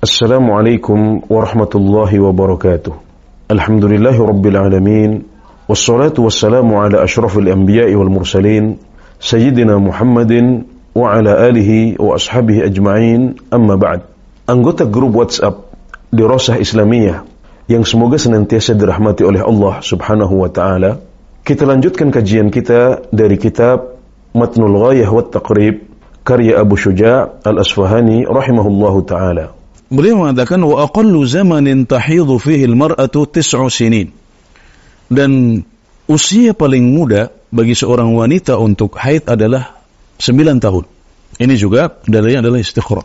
السلام عليكم ورحمة الله وبركاته الحمد لله رب العالمين والصلاة والسلام على أشرف الأنبياء والمرسلين سيدنا محمد وعلى آله وأصحابه أجمعين أما بعد Anggota جروب واتساب دراسة إسلامية yang semoga senantiasa dirahmati oleh Allah Subhanahu wa taala. Kita lanjutkan kajian kita dari kitab Matnul Ghayah wa Taqrib karya Abu Syuja' Al-Asfahani rahimahullahu taala. Beliau mengatakan wa aqallu zamanin tahidu fihi al-mar'atu tis'u sinin. Dan usia paling muda bagi seorang wanita untuk haid adalah 9 tahun. Ini juga dalilnya adalah istiqra.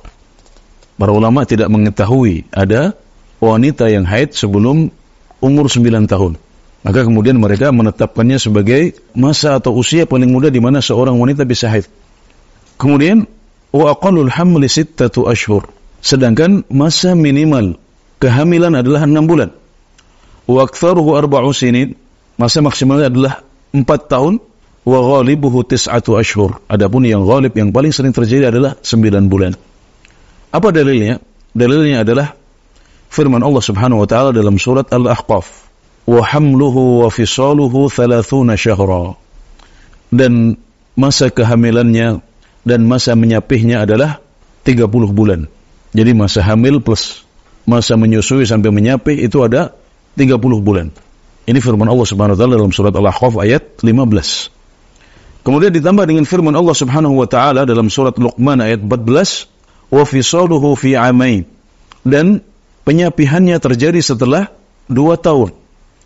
Para ulama tidak mengetahui ada wanita yang haid sebelum umur 9 tahun. Maka kemudian mereka menetapkannya sebagai masa atau usia paling muda di mana seorang wanita bisa haid. Kemudian wa al hamli sittatu ashhur Sedangkan masa minimal kehamilan adalah enam bulan. Waktu aktsaruhu arba'u sinin, masa maksimalnya adalah empat tahun. Wa ghalibuhu tis'atu ashhur. Adapun yang ghalib yang paling sering terjadi adalah sembilan bulan. Apa dalilnya? Dalilnya adalah firman Allah Subhanahu wa taala dalam surat Al-Ahqaf. Wa hamluhu wa fisaluhu 30 syahra. Dan masa kehamilannya dan masa menyapihnya adalah 30 bulan. Jadi masa hamil plus masa menyusui sampai menyapi itu ada 30 bulan. Ini firman Allah Subhanahu wa taala dalam surat Al-Ahqaf ayat 15. Kemudian ditambah dengan firman Allah Subhanahu wa taala dalam surat Luqman ayat 14, "Wa fisaluhu fi amain." Dan penyapihannya terjadi setelah dua tahun.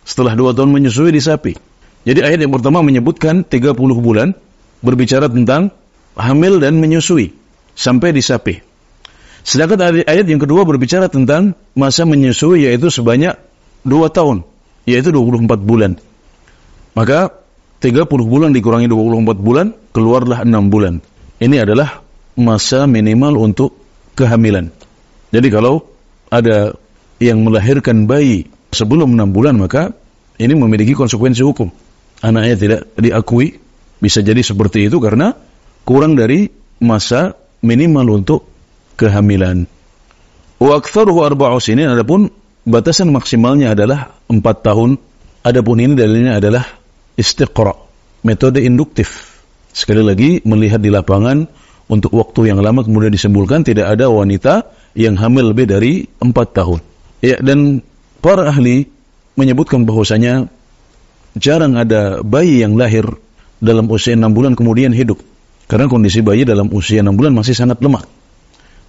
Setelah dua tahun menyusui di sapi. Jadi ayat yang pertama menyebutkan 30 bulan berbicara tentang hamil dan menyusui sampai di sapi. Sedangkan ayat yang kedua berbicara tentang masa menyusui yaitu sebanyak dua tahun, yaitu 24 bulan. Maka 30 bulan dikurangi 24 bulan, keluarlah enam bulan. Ini adalah masa minimal untuk kehamilan. Jadi kalau ada yang melahirkan bayi sebelum enam bulan, maka ini memiliki konsekuensi hukum. Anaknya tidak diakui, bisa jadi seperti itu karena kurang dari masa minimal untuk kehamilan. Waktu arba ini, adapun batasan maksimalnya adalah empat tahun. Adapun ini dalilnya adalah istiqra, metode induktif. Sekali lagi melihat di lapangan untuk waktu yang lama kemudian disimpulkan tidak ada wanita yang hamil lebih dari empat tahun. Ya dan para ahli menyebutkan bahwasanya jarang ada bayi yang lahir dalam usia enam bulan kemudian hidup. Karena kondisi bayi dalam usia enam bulan masih sangat lemah.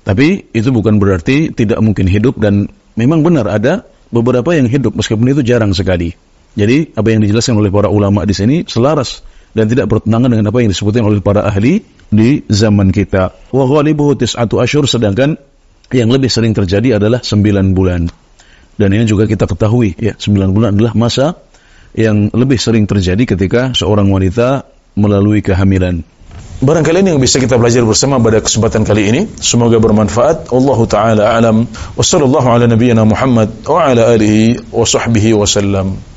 Tapi itu bukan berarti tidak mungkin hidup dan memang benar ada beberapa yang hidup meskipun itu jarang sekali. Jadi apa yang dijelaskan oleh para ulama di sini selaras dan tidak bertentangan dengan apa yang disebutkan oleh para ahli di zaman kita. Wa ghalibuhu tis'atu asyur sedangkan yang lebih sering terjadi adalah 9 bulan. Dan ini juga kita ketahui ya, 9 bulan adalah masa yang lebih sering terjadi ketika seorang wanita melalui kehamilan. Barangkali ini yang bisa kita belajar bersama pada kesempatan kali ini. Semoga bermanfaat. Allahu taala alam. wassalamualaikum ala wabarakatuh Muhammad wa ala alihi wa sahbihi wasallam.